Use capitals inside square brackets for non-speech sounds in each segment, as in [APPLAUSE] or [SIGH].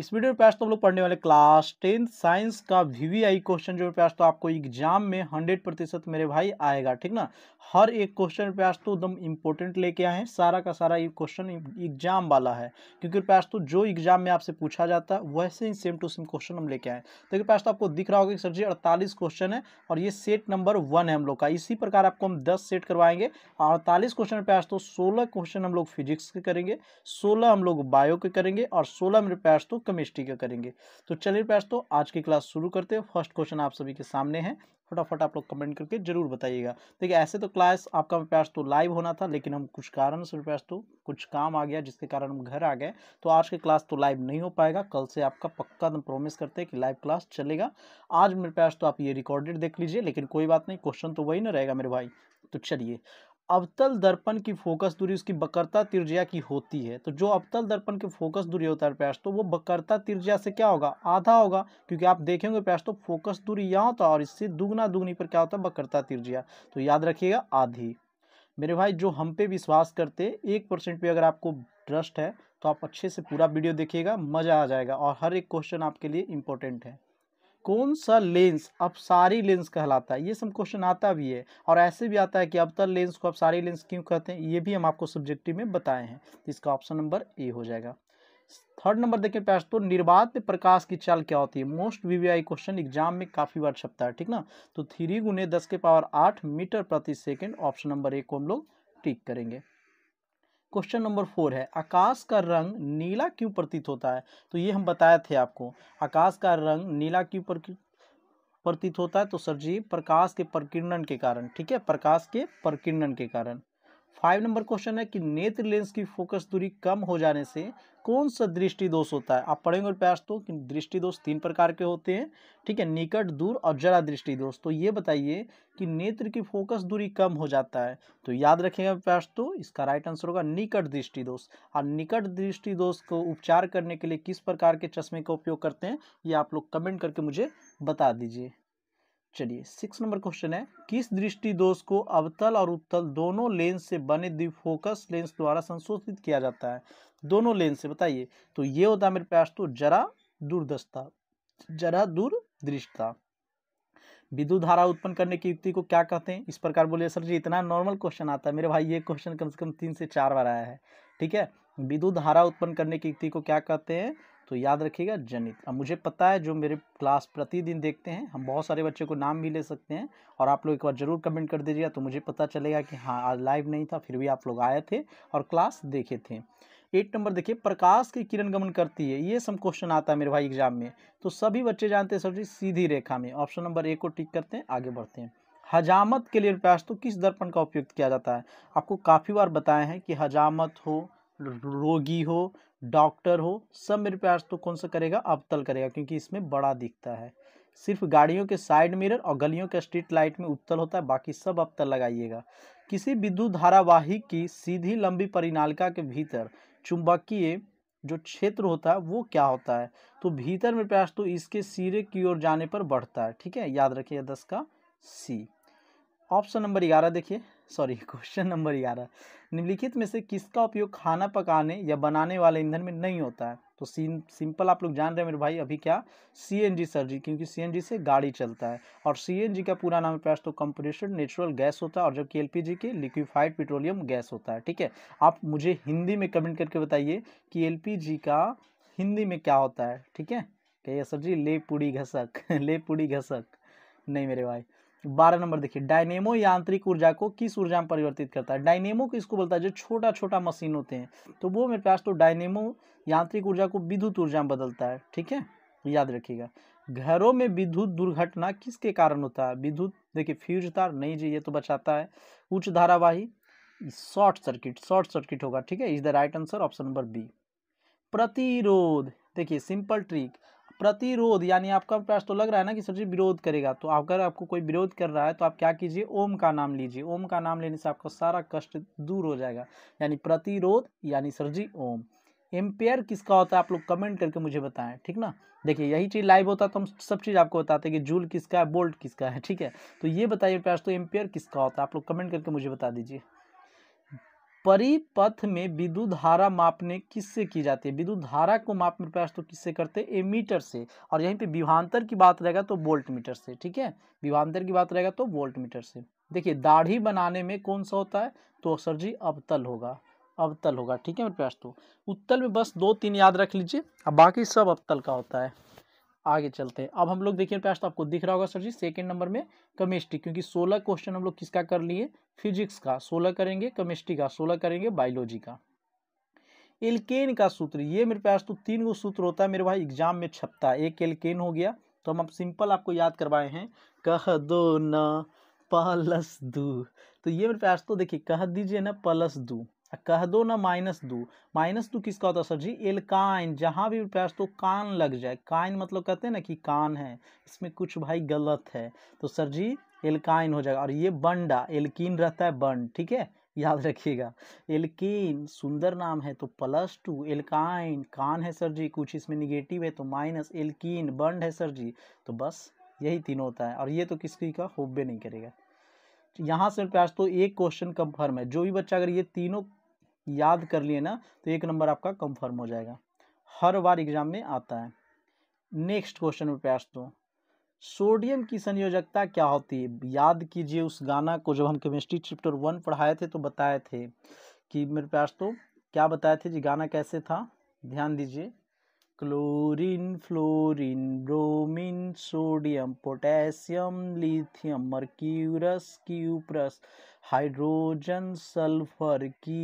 इस वीडियो में प्यास तो हम लोग पढ़ने वाले क्लास टेंथ साइंस का वीवीआई क्वेश्चन जो प्यास तो आपको एग्जाम में हंड्रेड प्रतिशत मेरे भाई आएगा ठीक ना हर एक क्वेश्चन प्यास तो एकदम इंपॉर्टेंट लेके आए हैं सारा का सारा ये क्वेश्चन एग्जाम वाला है क्योंकि प्यास तो जो एग्जाम में आपसे पूछा जाता है वैसे ही सेम टू सेम क्वेश्चन हम लेके आए तो प्यास तो आपको दिख रहा होगा कि सर जी अड़तालीस क्वेश्चन है और ये सेट नंबर वन है हम लोग का इसी प्रकार आपको हम दस सेट करवाएंगे अड़तालीस क्वेश्चन प्यास तो सोलह क्वेश्चन हम लोग फिजिक्स के करेंगे सोलह हम लोग बायो के करेंगे और सोलह मेरे प्यास तो केमिस्ट्री का करेंगे तो चलिए प्यार दोस्तों आज की क्लास शुरू करते हैं फर्स्ट क्वेश्चन आप सभी के सामने है फटाफट आप लोग कमेंट करके जरूर बताइएगा देखिए ऐसे तो क्लास आपका प्यार तो लाइव होना था लेकिन हम कुछ कारण से प्यार तो कुछ काम आ गया जिसके कारण हम घर आ गए तो आज की क्लास तो लाइव नहीं हो पाएगा कल से आपका पक्का हम प्रोमिस करते हैं कि लाइव क्लास चलेगा आज मेरे प्यार तो आप ये रिकॉर्डेड देख लीजिए लेकिन कोई बात नहीं क्वेश्चन तो वही ना रहेगा मेरे भाई तो चलिए अवतल दर्पण की फोकस दूरी उसकी बकरता त्रिज्या की होती है तो जो अवतल दर्पण की फोकस दूरी होता है प्यास तो वो बकरता त्रिज्या से क्या होगा आधा होगा क्योंकि आप देखेंगे प्यास तो फोकस दूरी यहाँ होता तो है और इससे दुगना दुगनी पर क्या होता है बकरता त्रिज्या तो याद रखिएगा आधी मेरे भाई जो हम पे विश्वास करते एक परसेंट अगर आपको ट्रस्ट है तो आप अच्छे से पूरा वीडियो देखिएगा मज़ा आ जाएगा और हर एक क्वेश्चन आपके लिए इम्पोर्टेंट है कौन सा लेंस अपसारी लेंस कहलाता है ये सब क्वेश्चन आता भी है और ऐसे भी आता है कि तक तो लेंस को अपसारी लेंस क्यों कहते हैं ये भी हम आपको सब्जेक्टिव में बताए हैं इसका ऑप्शन नंबर ए हो जाएगा थर्ड नंबर देखिए पैस तो निर्बाध में प्रकाश की चाल क्या होती है मोस्ट वीवीआई क्वेश्चन एग्जाम में काफ़ी बार छपता है ठीक ना तो थ्री गुने दस के पावर आठ मीटर प्रति सेकेंड ऑप्शन नंबर ए को हम लोग टिक करेंगे क्वेश्चन नंबर फोर है आकाश का रंग नीला क्यों प्रतीत होता है तो ये हम बताए थे आपको आकाश का रंग नीला क्यों प्रतीत होता है तो सर जी प्रकाश के प्रकीर्णन के कारण ठीक है प्रकाश के प्रकीर्णन के कारण फाइव नंबर क्वेश्चन है कि नेत्र लेंस की फोकस दूरी कम हो जाने से कौन सा दृष्टि दोष होता है आप पढ़ेंगे प्यास तो कि दृष्टि दोष तीन प्रकार के होते हैं ठीक है निकट दूर और जरा दृष्टि दोष तो ये बताइए कि नेत्र की फोकस दूरी कम हो जाता है तो याद रखेगा प्यास तो इसका राइट आंसर होगा निकट दृष्टि दोष और निकट दृष्टि दोष को उपचार करने के लिए किस प्रकार के चश्मे का उपयोग करते हैं ये आप लोग कमेंट करके मुझे बता दीजिए चलिए सिक्स नंबर क्वेश्चन है किस दृष्टि दोष को अवतल और उत्तल दोनों लेंस से बने द्विफोकस लेंस द्वारा संशोधित किया जाता है दोनों लेंस से बताइए तो ये होता है मेरे पास तो जरा दूरदस्ता जरा दूर दृष्टता विद्युत धारा उत्पन्न करने की युक्ति को क्या कहते हैं इस प्रकार बोलिए सर जी इतना नॉर्मल क्वेश्चन आता है मेरे भाई ये क्वेश्चन कम से कम तीन से चार बार आया है ठीक है विद्युत धारा उत्पन्न करने की युक्ति को क्या कहते हैं तो याद रखिएगा जनित अब मुझे पता है जो मेरे क्लास प्रतिदिन देखते हैं हम बहुत सारे बच्चों को नाम भी ले सकते हैं और आप लोग एक बार ज़रूर कमेंट कर दीजिएगा तो मुझे पता चलेगा कि हाँ आज लाइव नहीं था फिर भी आप लोग आए थे और क्लास देखे थे एट नंबर देखिए प्रकाश की किरण गमन करती है ये सब क्वेश्चन आता है मेरे भाई एग्जाम में तो सभी बच्चे जानते हैं सर जी सीधी रेखा में ऑप्शन नंबर ए को टिक करते हैं आगे बढ़ते हैं हजामत के लिए प्रयास तो किस दर्पण का उपयोग किया जाता है आपको काफ़ी बार बताए हैं कि हजामत हो रोगी हो डॉक्टर हो सब मेरे प्यार तो कौन सा करेगा अबतल करेगा क्योंकि इसमें बड़ा दिखता है सिर्फ गाड़ियों के साइड मिरर और गलियों के स्ट्रीट लाइट में उत्तल होता है बाकी सब अवतल लगाइएगा किसी विद्युत धारावाहिक की सीधी लंबी परिनालिका के भीतर चुंबकीय जो क्षेत्र होता है वो क्या होता है तो भीतर में प्रयास तो इसके सिरे की ओर जाने पर बढ़ता है ठीक है याद रखिए दस का सी ऑप्शन नंबर ग्यारह देखिए सॉरी क्वेश्चन नंबर ग्यारह निम्नलिखित में से किसका उपयोग खाना पकाने या बनाने वाले ईंधन में नहीं होता है तो सिं, सिंपल आप लोग जान रहे हैं मेरे भाई अभी क्या सी एन जी सर जी क्योंकि सी एन जी से गाड़ी चलता है और सी एन जी का पूरा नाम प्रयास तो कंप्रेसड नेचुरल गैस होता है और जबकि एल पी जी के लिक्विफाइड पेट्रोलियम गैस होता है ठीक है आप मुझे हिंदी में कमेंट करके बताइए कि एल पी जी का हिंदी में क्या होता है ठीक है कहिए सर जी ले पूड़ी घसक [LAUGHS] ले पूड़ी घसक नहीं मेरे भाई बारह नंबर देखिए डायनेमो यांत्रिक ऊर्जा को किस ऊर्जा में परिवर्तित करता है डायनेमो किसको बोलता है जो छोटा छोटा मशीन होते हैं तो वो मेरे पास तो डायनेमो यांत्रिक ऊर्जा को विद्युत ऊर्जा में बदलता है ठीक है याद रखिएगा घरों में विद्युत दुर्घटना किसके कारण होता है विद्युत देखिए फ्यूज तार नहीं जी ये तो बचाता है उच्च धारावाही शॉर्ट सर्किट शॉर्ट सर्किट होगा ठीक है is the right answer option number B प्रतिरोध देखिए सिंपल ट्रिक प्रतिरोध यानी आपका प्रश्न तो लग रहा है ना कि सर जी विरोध करेगा तो अगर आपको कोई विरोध कर रहा है तो आप क्या कीजिए ओम का नाम लीजिए ओम का नाम लेने से आपका सारा कष्ट दूर हो जाएगा यानी प्रतिरोध यानी सर जी ओम एम्पेयर किसका होता है आप लोग कमेंट करके मुझे बताएं ठीक ना देखिए यही चीज़ लाइव होता तो हम सब चीज़ आपको बताते हैं कि जूल किसका है बोल्ट किसका है ठीक है तो ये बताइए प्रयास तो एम्पेयर किसका होता है आप लोग कमेंट करके मुझे बता दीजिए परिपथ में विद्युत धारा मापने किससे की जाती है विद्युत धारा को मापने का प्रयास तो किससे करते हैं मीटर से और यहीं पे विभांतर की बात रहेगा तो वोल्ट मीटर से ठीक है विभांतर की बात रहेगा तो वोल्ट मीटर से देखिए दाढ़ी बनाने में कौन सा होता है तो सर जी अवतल होगा अवतल होगा ठीक है मेरे प्रयास तो उत्तल में बस दो तीन याद रख लीजिए और बाकी सब अवतल का होता है आगे चलते हैं अब हम लोग देखिए प्यास्ट तो आपको दिख रहा होगा सर जी सेकेंड नंबर में केमिस्ट्री क्योंकि सोलह क्वेश्चन हम लोग किसका कर लिए फिजिक्स का सोलह करेंगे केमिस्ट्री का सोलह करेंगे बायोलॉजी का एलकेन का सूत्र ये मेरे प्यास तो तीन गो सूत्र होता है मेरे भाई एग्जाम में छपता है एक एलकेन हो गया तो हम अब सिंपल आपको याद करवाए हैं कह दो न प्लस दू तो ये मेरे प्यास्ट तो देखिए कह दीजिए ना प्लस दू कह दो ना माइनस दो माइनस दो किसका होता है सर जी एलकाइन जहाँ भी प्यास तो कान लग जाए काइन मतलब कहते हैं ना कि कान है इसमें कुछ भाई गलत है तो सर जी एलकाइन हो जाएगा और ये बंडा एल्किन रहता है बंड ठीक है याद रखिएगा एल्किन सुंदर नाम है तो प्लस टू एल्काइन कान है सर जी कुछ इसमें निगेटिव है तो माइनस एल्किन बंड है सर जी तो बस यही तीन होता है और ये तो किसकी का होबे नहीं करेगा यहाँ से प्यास तो एक क्वेश्चन कंफर्म है जो भी बच्चा अगर ये तीनों याद कर लिए ना तो एक नंबर आपका कंफर्म हो जाएगा हर बार एग्जाम में आता है नेक्स्ट क्वेश्चन में प्यास दो सोडियम की संयोजकता क्या होती है याद कीजिए उस गाना को जब हम केमिस्ट्री चैप्टर वन पढ़ाए थे तो बताए थे कि मेरे प्यास तो क्या बताए थे जी गाना कैसे था ध्यान दीजिए chlorine fluorine bromine sodium potassium lithium mercurous cuprous hydrogen sulphur की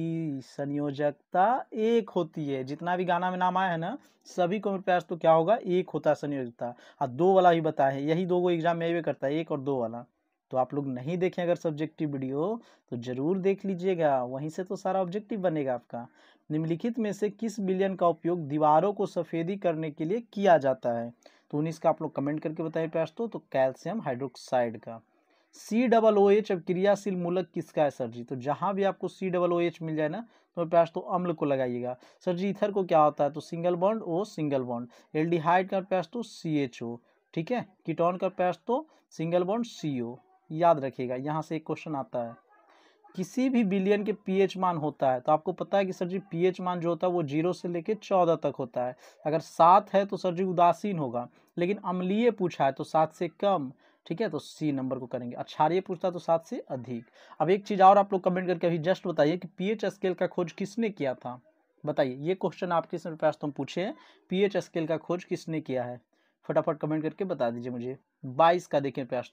संयोजकता एक होती है जितना भी गाना में नाम आया है ना सभी को प्रयास तो क्या होगा एक होता है संयोजकता और हाँ, दो वाला ही बताए यही दो को एग्जाम में भी करता है एक और दो वाला तो आप लोग नहीं देखें अगर सब्जेक्टिव वीडियो तो ज़रूर देख लीजिएगा वहीं से तो सारा ऑब्जेक्टिव बनेगा आपका निम्नलिखित में से किस बिलियन का उपयोग दीवारों को सफ़ेदी करने के लिए किया जाता है तो उन्हीं का आप लोग कमेंट करके बताइए दोस्तों तो कैल्शियम हाइड्रोक्साइड का सी डबल ओ एच अब क्रियाशील मूलक किसका है सर जी तो जहाँ भी आपको सी डबल ओ एच मिल जाए ना तो प्यास तो अम्ल को लगाइएगा सर जी इथर को क्या होता है तो single bond O single bond aldehyde का प्यास तो सी एच ओ ठीक है कीटोन का प्यास तो सिंगल बॉन्ड सी ओ याद रखिएगा यहाँ से एक क्वेश्चन आता है किसी भी बिलियन के पीएच मान होता है तो आपको पता है कि सर जी पीएच मान जो होता है वो जीरो से लेके चौदह तक होता है अगर सात है तो सर जी उदासीन होगा लेकिन अम्लीय पूछा है तो सात से कम ठीक है तो सी नंबर को करेंगे ये पूछता तो सात से अधिक अब एक चीज़ और आप लोग कमेंट करके अभी जस्ट बताइए कि पीएच स्केल का खोज किसने किया था बताइए ये क्वेश्चन आपके पास तुम तो पूछे हैं पीएच स्केल का खोज किसने किया है फटाफट कमेंट करके बता दीजिए मुझे बाईस का देखें प्यास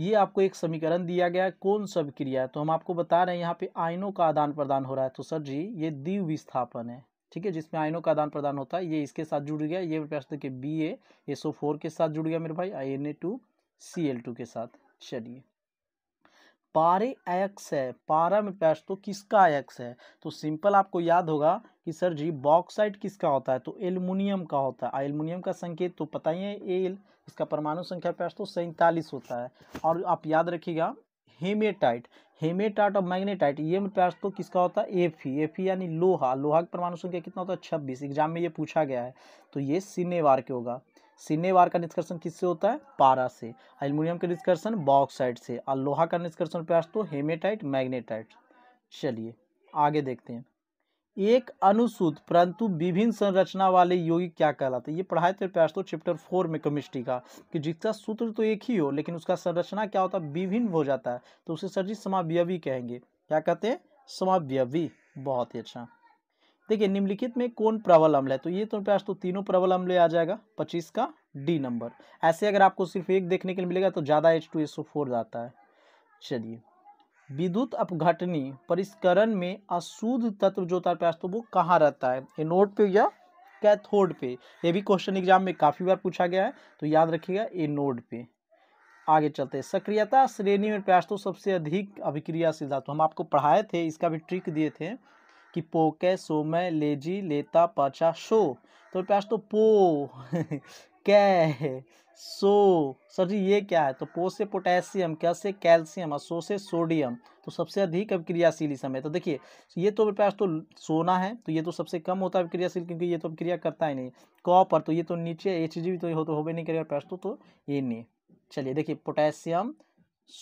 ये आपको एक समीकरण दिया गया है कौन सब क्रिया है तो हम आपको बता रहे हैं यहाँ पे आयनों का आदान प्रदान हो रहा है तो सर जी ये दीव विस्थापन है ठीक है जिसमें आयनों का आदान प्रदान होता है ये इसके साथ जुड़ गया ये प्रश्न के B A S O four के साथ जुड़ गया मेरे भाई I N A two C L two के साथ चलिए पारे एक्स है पारा में पैस तो किसका एक्स है तो सिंपल आपको याद होगा कि सर जी बॉक्साइट किसका होता है तो एल्युमिनियम का होता है एल्युमिनियम का संकेत तो पता ही है एल इसका परमाणु संख्या पे तो सैंतालीस होता है और आप याद रखिएगा हेमेटाइट हेमेटाइट और मैग्नेटाइट ये पैस तो किसका होता है एफी एफ यानी लोहा लोहा की परमाणु संख्या कितना होता है छब्बीस एग्जाम में ये पूछा गया है तो ये सिनेवार के होगा सिनेवार का निष्कर्षण किससे होता है पारा से एल्यूमिनियम का निष्कर्षण बॉक्साइड से और लोहा का निष्कर्षण पैस तो हेमेटाइट मैग्नेटाइट चलिए आगे देखते हैं एक अनुसूत परंतु विभिन्न संरचना वाले यौगिक क्या कहलाते हैं ये पढ़ाए थे तो चैप्टर फोर में केमिस्ट्री का कि जिसका सूत्र तो एक ही हो लेकिन उसका संरचना क्या होता है विभिन्न हो जाता है तो उसे सर जी समावयवी कहेंगे क्या कहते हैं समावयवी बहुत ही अच्छा देखिए निम्नलिखित में कौन प्रबल अम्ल है तो ये तो प्यार तो तीनों प्रबल अम्ल आ जाएगा पच्चीस का डी नंबर ऐसे अगर आपको सिर्फ एक देखने के लिए मिलेगा तो ज़्यादा H two S O four जाता है चलिए विद्युत अपघटनी परिष्करण में अशुद्ध तत्व जो होता है तो वो कहाँ रहता है ये नोट पे या कैथोड पे ये भी क्वेश्चन एग्जाम में काफ़ी बार पूछा गया है तो याद रखिएगा ए नोड पे आगे चलते हैं सक्रियता श्रेणी में प्यास तो सबसे अधिक अभिक्रियाशील धातु तो हम आपको पढ़ाए थे इसका भी ट्रिक दिए थे कि पोके सोमय लेजी लेता पाचा शो तो प्यास तो पो [LAUGHS] कै सो सर जी ये क्या है तो पो से पोटेशियम क्या से कैल्शियम और सो से सोडियम तो सबसे अधिक अभिक्रियाशील इस समय तो देखिए ये तो मेरे पास तो सोना है तो ये तो सबसे कम होता है अभिक्रियाशील क्योंकि ये तो अभिक्रिया करता ही नहीं कॉपर तो ये तो नीचे एच जी तो, तो हो तो होबे नहीं करेगा पैस तो, तो ये नहीं चलिए देखिए पोटेशियम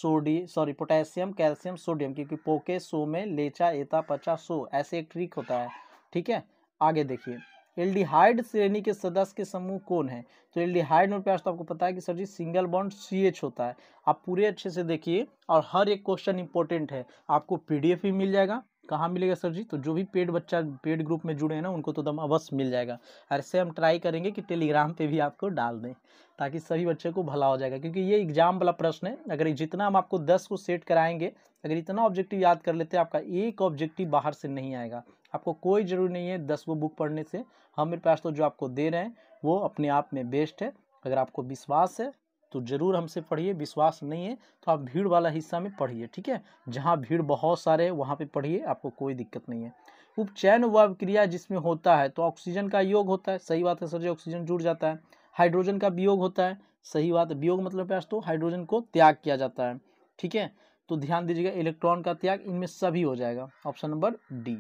सोडी सॉरी पोटेशियम कैल्शियम सोडियम क्योंकि पोके सो में लेचा एता पचा सो ऐसे एक ट्रिक होता है ठीक है आगे देखिए एल्डिहाइड श्रेणी के सदस्य के समूह कौन है तो एल्डिहाइड में प्यास तो आपको पता है कि sir ji single bond C H होता है आप पूरे अच्छे से देखिए और हर एक क्वेश्चन इंपॉर्टेंट है आपको पीडीएफ भी मिल जाएगा कहाँ मिलेगा सर जी तो जो भी पेड बच्चा पेड ग्रुप में जुड़े हैं ना उनको तो दम अवश्य मिल जाएगा ऐसे हम ट्राई करेंगे कि टेलीग्राम पे भी आपको डाल दें ताकि सभी बच्चे को भला हो जाएगा क्योंकि ये एग्जाम वाला प्रश्न है अगर जितना हम आपको दस को सेट कराएंगे अगर इतना ऑब्जेक्टिव याद कर लेते हैं आपका एक ऑब्जेक्टिव बाहर से नहीं आएगा आपको कोई ज़रूरी नहीं है दस वो बुक पढ़ने से हम मेरे पास तो जो आपको दे रहे हैं वो अपने आप में बेस्ट है अगर आपको विश्वास है तो ज़रूर हमसे पढ़िए विश्वास नहीं है तो आप भीड़ वाला हिस्सा में पढ़िए ठीक है जहाँ भीड़ बहुत सारे है वहाँ पर पढ़िए आपको कोई दिक्कत नहीं है उपचैन व क्रिया जिसमें होता है तो ऑक्सीजन का योग होता है सही बात है सर जी ऑक्सीजन जुड़ जाता है हाइड्रोजन का वियोग होता है सही बात है वियोग मतलब प्यास तो हाइड्रोजन को त्याग किया जाता है ठीक है तो ध्यान दीजिएगा इलेक्ट्रॉन का त्याग इनमें सभी हो जाएगा ऑप्शन नंबर डी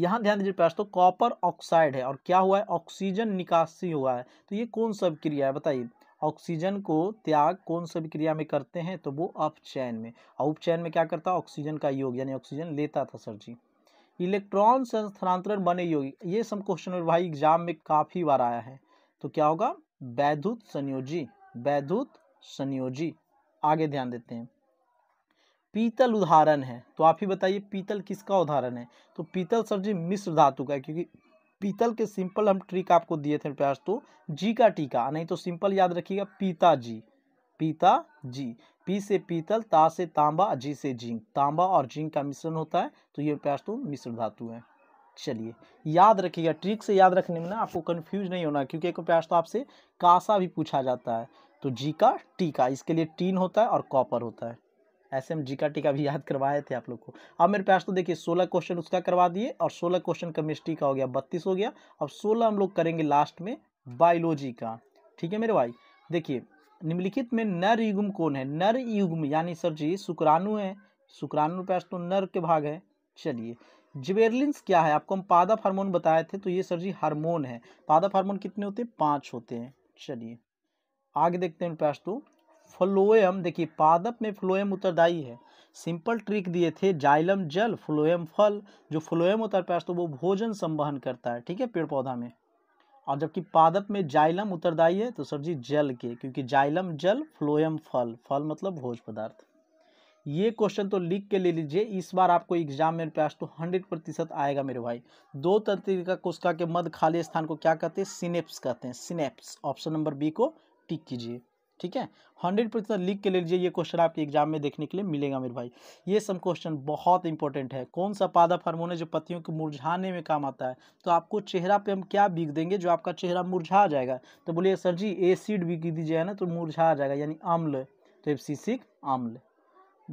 यहाँ ध्यान दीजिए प्रयास तो कॉपर ऑक्साइड है और क्या हुआ है ऑक्सीजन निकासी हुआ है तो ये कौन सब क्रिया है बताइए ऑक्सीजन को त्याग कौन सब क्रिया में करते हैं तो वो अपचयन में और में क्या करता है ऑक्सीजन का योग यानी ऑक्सीजन लेता था सर जी इलेक्ट्रॉन संस्थानांतरण बने योगी ये सब क्वेश्चन भाई एग्जाम में काफ़ी बार आया है तो क्या होगा वैद्युत संयोजी वैद्युत संयोजी आगे ध्यान देते हैं पीतल उदाहरण है तो आप ही बताइए पीतल किसका उदाहरण है तो पीतल सर जी मिश्र धातु का है क्योंकि पीतल के सिंपल हम ट्रिक आपको दिए थे प्यार तो जी का टीका नहीं तो सिंपल याद रखिएगा पीता जी पीता जी पी से पीतल ता से तांबा जी से जिंक तांबा और जिंक का मिश्रण होता है तो ये प्यार तो मिश्र धातु है चलिए याद रखिएगा ट्रिक से याद रखने में ना आपको कन्फ्यूज नहीं होना क्योंकि एक प्यार तो आपसे कासा भी पूछा जाता है तो जी का टीका इसके लिए टीन होता है और कॉपर होता है एस एम जी का टीका भी याद करवाए थे आप लोग को अब मेरे पास तो देखिए सोलह क्वेश्चन उसका करवा दिए और सोलह क्वेश्चन केमिस्ट्री का हो गया बत्तीस हो गया अब सोलह हम लोग करेंगे लास्ट में बायोलॉजी का ठीक है मेरे भाई देखिए निम्नलिखित में नर युग्म कौन है नर युग्म यानी सर जी शुक्राणु है शुक्राणु पास तो नर के भाग है चलिए जिबेरलिंस क्या है आपको हम पादप हार्मोन बताए थे तो ये सर जी हार्मोन है पादप हार्मोन कितने होते हैं पाँच होते हैं चलिए आगे देखते हैं पैस तो फ्लोएम देखिए पादप में फ्लोएम उत्तरदायी है सिंपल ट्रिक दिए थे जाइलम जल फ्लोएम फल जो फ्लोएम होता है तो वो भोजन संवहन करता है ठीक है पेड़ पौधा में और जबकि पादप में जाइलम उत्तरदायी है तो सर जी जल के क्योंकि जाइलम जल फ्लोएम फल फल मतलब भोज पदार्थ ये क्वेश्चन तो लिख के ले लीजिए इस बार आपको एग्जाम में प्यास तो हंड्रेड प्रतिशत आएगा मेरे भाई दो तंत्रिका कोशिका के मध्य खाली स्थान को क्या कहते हैं सिनेप्स कहते हैं सिनेप्स ऑप्शन नंबर बी को टिक कीजिए ठीक है हंड्रेड परसेंट लिख के ले लीजिए ये क्वेश्चन आपके एग्जाम में देखने के लिए मिलेगा मेरे भाई ये सब क्वेश्चन बहुत इंपॉर्टेंट है कौन सा पादप हार्मोन है जो पत्तियों के मुरझाने में काम आता है तो आपको चेहरा पे हम क्या बीग देंगे जो आपका चेहरा मुरझा जाएगा तो बोलिए सर जी एसिड बीग दीजिए ना तो मुरझा जाएगा यानी अम्ल तो एफ सी अम्ल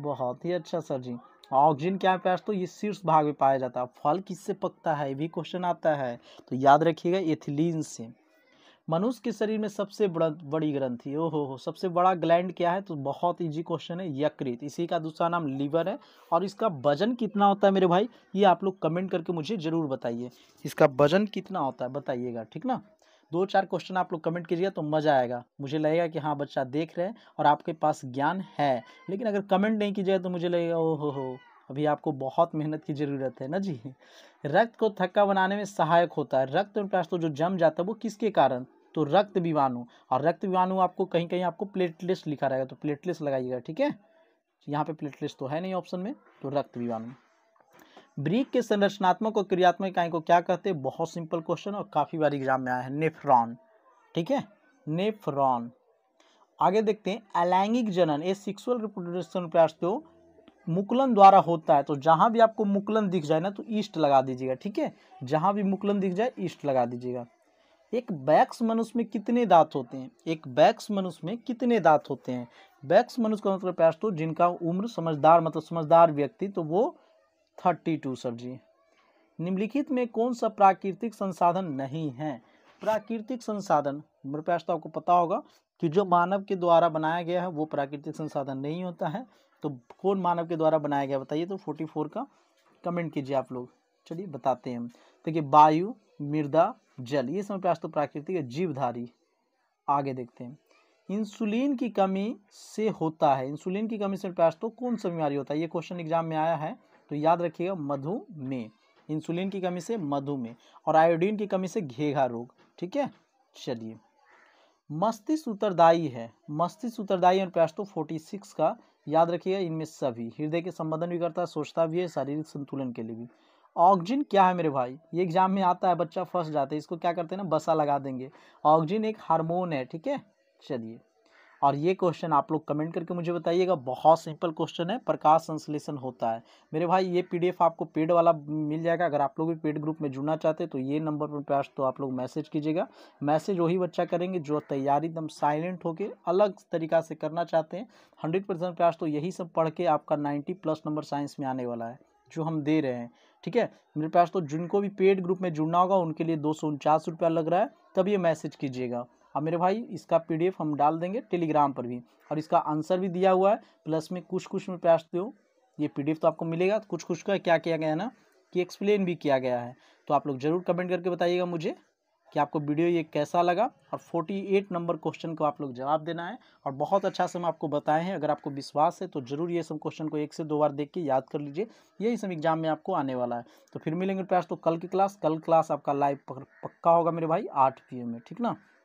बहुत ही अच्छा सर जी ऑक्सीजन क्या प्यास तो ये शीर्ष भाग में पाया जाता है फल किससे पकता है ये भी क्वेश्चन आता है तो याद रखिएगा एथिलीन से मनुष्य के शरीर में सबसे बड़ा बड़ी ग्रंथि ओ हो हो सबसे बड़ा ग्लैंड क्या है तो बहुत इजी क्वेश्चन है यकृत इसी का दूसरा नाम लीवर है और इसका वजन कितना होता है मेरे भाई ये आप लोग कमेंट करके मुझे ज़रूर बताइए इसका वजन कितना होता है बताइएगा ठीक ना दो चार क्वेश्चन आप लोग कमेंट कीजिएगा तो मज़ा आएगा मुझे लगेगा कि हाँ बच्चा देख रहे हैं और आपके पास ज्ञान है लेकिन अगर कमेंट नहीं कीजिएगा तो मुझे लगेगा ओ हो हो अभी आपको बहुत मेहनत की ज़रूरत है ना जी रक्त को थक्का बनाने में सहायक होता है रक्त में प्लास्टो तो जो जम जाता है वो किसके कारण तो रक्त विवाणु और रक्त विवाणु आपको कहीं कहीं आपको प्लेटलेस लिखा रहेगा तो प्लेटलेस लगाइएगा ठीक है यहाँ पे प्लेटलेस तो है नहीं ऑप्शन में तो रक्त विवाणु ब्रीक के संरचनात्मक और क्रियात्मक इकाई को क्या कहते हैं बहुत सिंपल क्वेश्चन और काफ़ी बार एग्जाम में आया है नेफ्रॉन ठीक है नेफ्रॉन आगे देखते हैं अलैंगिक जनन ए सिक्सुअल रिप्रोडक्शन प्लास्टो मुकुलन द्वारा होता है तो जहां भी आपको मुकुलन दिख जाए ना तो ईस्ट लगा दीजिएगा ठीक है जहाँ भी मुकुलन दिख जाए ईस्ट लगा दीजिएगा एक बैक्स मनुष्य में कितने दांत होते हैं एक बैक्स मनुष्य में कितने दांत होते हैं बैक्स मनुष्य का मतलब प्यास तो जिनका उम्र समझदार मतलब समझदार व्यक्ति तो वो थर्टी टू सर जी निम्नलिखित में कौन सा प्राकृतिक संसाधन नहीं है प्राकृतिक संसाधन मेरे तो आपको पता होगा कि जो मानव के द्वारा बनाया गया है वो प्राकृतिक संसाधन नहीं होता है तो कौन मानव के द्वारा बनाया गया बताइए तो फोर्टी फोर का कमेंट कीजिए आप लोग चलिए बताते हैं देखिए वायु मृदा जल ये समय प्यास तो प्राकृतिक जीवधारी आगे देखते हैं इंसुलिन की कमी से होता है इंसुलिन की कमी से प्यास तो कौन सा बीमारी होता है ये क्वेश्चन एग्जाम में आया है तो याद रखिएगा मधुमेह इंसुलिन की कमी से मधुमेह और आयोडीन की कमी से घेघा रोग ठीक है चलिए मस्तिष्क उत्तरदायी है मस्तिष्क उत्तरदायी और प्यास्टो तो फोर्टी सिक्स का याद रखिएगा इनमें सभी हृदय के संबंधन भी करता है सोचता भी है शारीरिक संतुलन के लिए भी ऑक्सीजन क्या है मेरे भाई ये एग्जाम में आता है बच्चा फंस जाता है इसको क्या करते हैं ना बसा लगा देंगे ऑक्सीजन एक हार्मोन है ठीक है चलिए और ये क्वेश्चन आप लोग कमेंट करके मुझे बताइएगा बहुत सिंपल क्वेश्चन है प्रकाश संश्लेषण होता है मेरे भाई ये पीडीएफ आपको पेड वाला मिल जाएगा अगर आप लोग भी पेड ग्रुप में जुड़ना चाहते तो ये नंबर पर प्रयास तो आप लोग मैसेज कीजिएगा मैसेज वही बच्चा करेंगे जो तैयारी एकदम साइलेंट होकर अलग तरीका से करना चाहते हैं हंड्रेड परसेंट प्रयास तो यही सब पढ़ के आपका नाइन्टी प्लस नंबर साइंस में आने वाला है जो हम दे रहे हैं ठीक है मेरे पास तो जिनको भी पेड ग्रुप में जुड़ना होगा उनके लिए दो सौ लग रहा है तब ये मैसेज कीजिएगा अब हाँ, मेरे भाई इसका पीडीएफ हम डाल देंगे टेलीग्राम पर भी और इसका आंसर भी दिया हुआ है प्लस में कुछ कुछ में प्यास दो ये पीडीएफ तो आपको मिलेगा तो कुछ कुछ का क्या किया गया है ना कि एक्सप्लेन भी किया गया है तो आप लोग ज़रूर कमेंट करके बताइएगा मुझे कि आपको वीडियो ये कैसा लगा और 48 नंबर क्वेश्चन को आप लोग जवाब देना है और बहुत अच्छा से हम आपको बताए हैं अगर आपको विश्वास है तो ज़रूर ये सब क्वेश्चन को एक से दो बार देख के याद कर लीजिए यही सब एग्जाम में आपको आने वाला है तो फिर मिलेंगे प्रयास तो कल की क्लास कल क्लास आपका लाइव पक्का होगा मेरे भाई आठ पी में ठीक ना